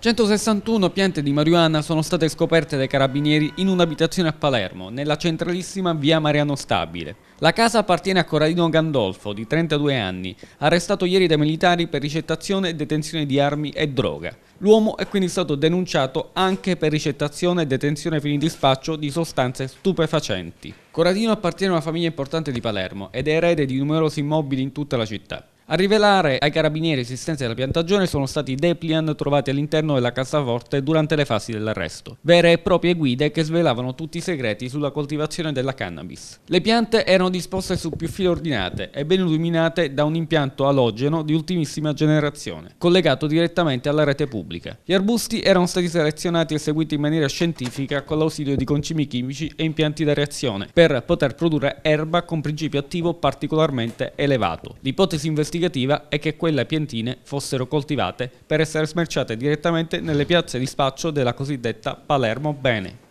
161 piante di marijuana sono state scoperte dai carabinieri in un'abitazione a Palermo, nella centralissima via Mariano Stabile. La casa appartiene a Corradino Gandolfo, di 32 anni, arrestato ieri dai militari per ricettazione e detenzione di armi e droga. L'uomo è quindi stato denunciato anche per ricettazione e detenzione fini di spaccio di sostanze stupefacenti. Corradino appartiene a una famiglia importante di Palermo ed è erede di numerosi immobili in tutta la città. A rivelare ai carabinieri esistenza della piantagione sono stati Deplian trovati all'interno della cassaforte durante le fasi dell'arresto, vere e proprie guide che svelavano tutti i segreti sulla coltivazione della cannabis. Le piante erano disposte su più file ordinate e ben illuminate da un impianto alogeno di ultimissima generazione, collegato direttamente alla rete pubblica. Gli arbusti erano stati selezionati e seguiti in maniera scientifica con l'ausilio di concimi chimici e impianti da reazione per poter produrre erba con principio attivo particolarmente elevato. L'ipotesi investigata rivendicativa è che quelle piantine fossero coltivate per essere smerciate direttamente nelle piazze di spaccio della cosiddetta Palermo Bene.